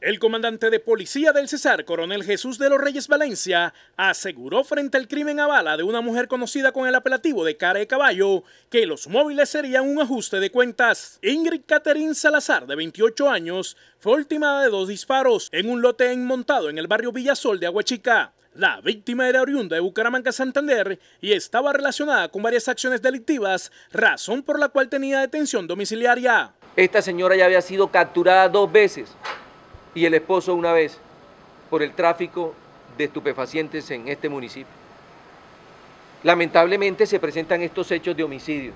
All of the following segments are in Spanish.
El comandante de policía del Cesar, coronel Jesús de los Reyes Valencia, aseguró frente al crimen a bala de una mujer conocida con el apelativo de Cara de Caballo que los móviles serían un ajuste de cuentas. Ingrid Caterín Salazar, de 28 años, fue ultimada de dos disparos en un lote enmontado en el barrio Villasol de Aguachica. La víctima era oriunda de Bucaramanga, Santander, y estaba relacionada con varias acciones delictivas, razón por la cual tenía detención domiciliaria. Esta señora ya había sido capturada dos veces y el esposo una vez por el tráfico de estupefacientes en este municipio. Lamentablemente se presentan estos hechos de homicidio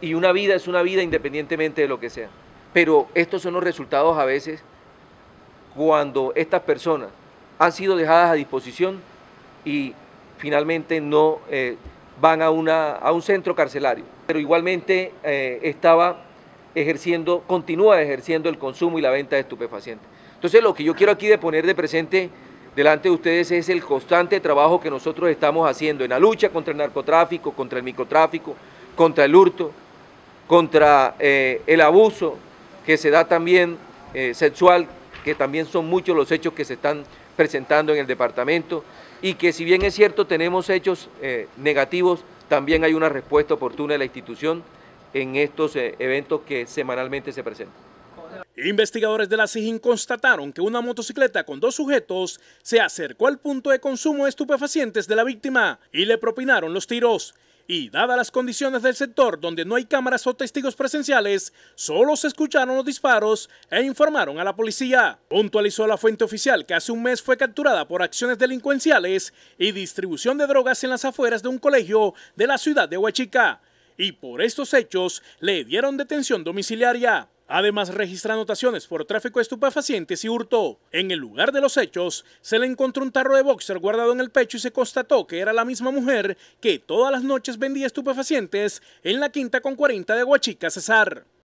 y una vida es una vida independientemente de lo que sea. Pero estos son los resultados a veces cuando estas personas han sido dejadas a disposición y finalmente no eh, van a, una, a, un centro carcelario. Pero igualmente eh, estaba ejerciendo, continúa ejerciendo el consumo y la venta de estupefacientes. Entonces lo que yo quiero aquí de poner de presente delante de ustedes es el constante trabajo que nosotros estamos haciendo en la lucha contra el narcotráfico, contra el microtráfico, contra el hurto, contra eh, el abuso que se da también eh, sexual, que también son muchos los hechos que se están presentando en el departamento y que si bien es cierto tenemos hechos eh, negativos, también hay una respuesta oportuna de la institución en estos eh, eventos que semanalmente se presentan. Investigadores de la SIGIN constataron que una motocicleta con dos sujetos se acercó al punto de consumo de estupefacientes de la víctima y le propinaron los tiros. Y dadas las condiciones del sector donde no hay cámaras o testigos presenciales, solo se escucharon los disparos e informaron a la policía. Puntualizó la fuente oficial que hace un mes fue capturada por acciones delincuenciales y distribución de drogas en las afueras de un colegio de la ciudad de Huachica y por estos hechos le dieron detención domiciliaria. Además, registra anotaciones por tráfico de estupefacientes y hurto. En el lugar de los hechos, se le encontró un tarro de boxer guardado en el pecho y se constató que era la misma mujer que todas las noches vendía estupefacientes en la quinta con 40 de Huachica, Cesar.